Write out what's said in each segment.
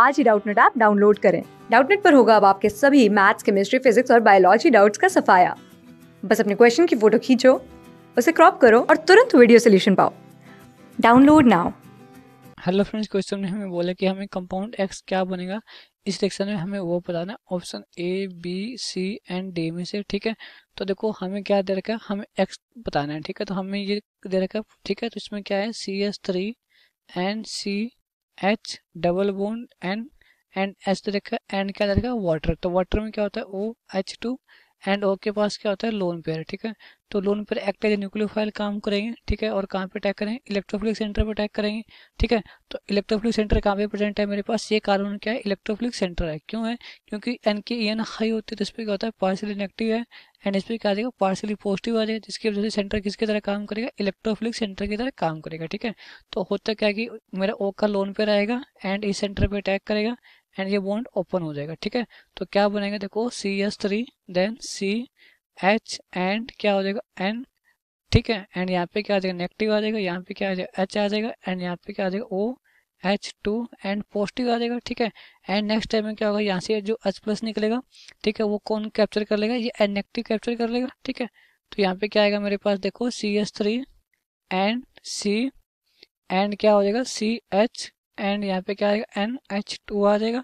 आज ही Doubtnut app download करें डाउटनेट पर होगा अब आपके सभी मैथ्स केमिस्ट्री फिजिक्स और बायोलॉजी डाउट्स का सफाया बस अपने क्वेश्चन की फोटो खींचो उसे क्रॉप करो और तुरंत वीडियो सोल्यूशन पाओ download now hello friends question में हमें बोला कि हमें कंपाउंड एक्स क्या बनेगा इस सेक्शन में हमें वो बताना है option A B C and D में से ठीक है तो देखो हमें क्या दे रखा है हमें एक्स बताना है ठीक है तो हमें ये दे रखा है ठीक है तो इसमें क्या है C S three and C H double bond N and H तो देखा एंड क्या रहेगा वाटर तो वाटर में क्या होता है O H two and O के पास क्या होता है लोन पेयर ठीक है तो lone pair act as file काम करेंगे ठीक है और कहाँ पे अटैक करेंगे इलेक्ट्रोफिलिक सेंटर पे अटैक करेंगे ठीक है तो इलेक्ट्रोफिलिक सेंटर कहाँ पे प्रेजेंट है मेरे पास ये कार्बन क्या है इलेक्ट्रोफिलिक सेंटर है क्यों है क्योंकि एन के एन हाई होती है तो इस पर क्या होता है पार्सली नेगेटिव है एंड इस पर क्या देगा पार्सली पॉजिटिव आ जाएगा जिसकी वजह से सेंटर किसकी तरह काम करेगा इलेक्ट्रोफिलिक सेंटर की तरह काम करेगा ठीक है तो होता क्या कि मेरा ओ का लोन पेयर आएगा एंड इस सेंटर पर अटैक करेगा एंड ये बॉन्ड ओपन हो जाएगा ठीक है तो क्या बनेगा देखो C S three then C H and क्या हो जाएगा एन ठीक है एंड यहाँ पे क्या आ जाएगा नेगेटिव आ जाएगा यहाँ पे क्या आ जाएगा एच आ जाएगा एंड यहाँ पे क्या आ जाएगा O H two and positive आ जाएगा ठीक है एंड नेक्स्ट टाइम में क्या होगा यहाँ से जो एच प्लस निकलेगा ठीक है वो कौन कैप्चर कर लेगा ये एन नेगेटिव कैप्चर कर लेगा ठीक है तो यहाँ पे क्या आएगा मेरे पास देखो C S three and C and क्या हो जाएगा सी एच एंड यहाँ पे क्या आएगा एन एच टू आ जाएगा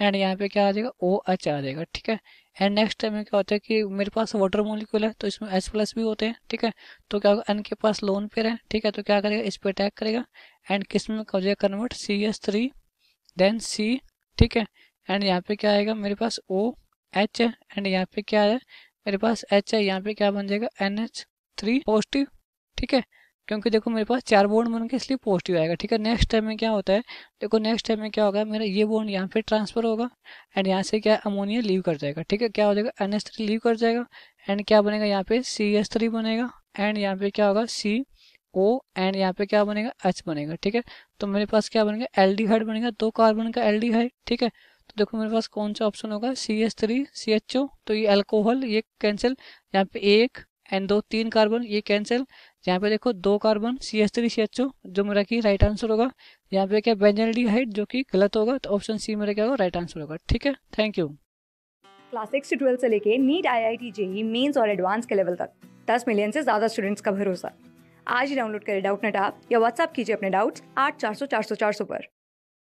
एंड यहाँ पे क्या आ जाएगा ओ एच आ जाएगा ठीक है एंड नेक्स्ट टाइम में क्या होता है कि मेरे पास वाटर मोलिक्यूल है तो इसमें एच प्लस भी होते हैं ठीक है तो क्या होगा एन के पास लोन पेयर है ठीक है तो क्या करेगा इस पर अटैक करेगा एंड किस में हो जाएगा convert C S three then C ठीक है एंड यहाँ पे क्या आएगा मेरे पास ओ एच है एंड यहाँ पे क्या है मेरे पास एच है यहाँ पे क्या बन जाएगा एन एच थ्री पॉजिटिव ठीक है क्योंकि देखो मेरे पास चार बोन बन के इसलिए पॉजिटिव आएगा ठीक है नेक्स्ट टाइम में क्या होता है देखो नेक्स्ट टाइम में क्या होगा मेरा ये बोन यहाँ पे ट्रांसफर होगा एंड यहाँ से क्या अमोनिया लीव कर जाएगा ठीक है क्या हो जाएगा एन एस थ्री लीव कर जाएगा एंड क्या बनेगा यहाँ पे सी एस थ्री बनेगा एंड यहाँ पे क्या होगा सी ओ एंड यहाँ पे क्या बनेगा एच बनेगा ठीक है तो मेरे पास क्या बनेगा एल डी हाइड बनेगा दो कार्बन का एल डी हाइड ठीक है तो देखो मेरे पास कौन सा ऑप्शन होगा C S three C H O तो ये अल्कोहल ये कैंसिल यहाँ पे एक एंड दो तीन कार्बन ये कैंसिल यहाँ पे देखो दो carbon C H three C H O जो मेरा की राइट आंसर होगा यहाँ पे क्या डी हाइट जो कि गलत होगा तो ऑप्शन सी मेरा क्या होगा राइट आंसर होगा ठीक है थैंक यू क्लास सिक्स से ट्वेल्थ से लेके NEET I I T JEE mains और एडवांस के लेवल तक दस मिलियन से ज़्यादा स्टूडेंट्स का भरोसा आज ही डाउनलोड करें डाउट नेट आप या व्हाट्सअप कीजिए अपने डाउट्स आठ चार सौ चार सौ चार सौ पर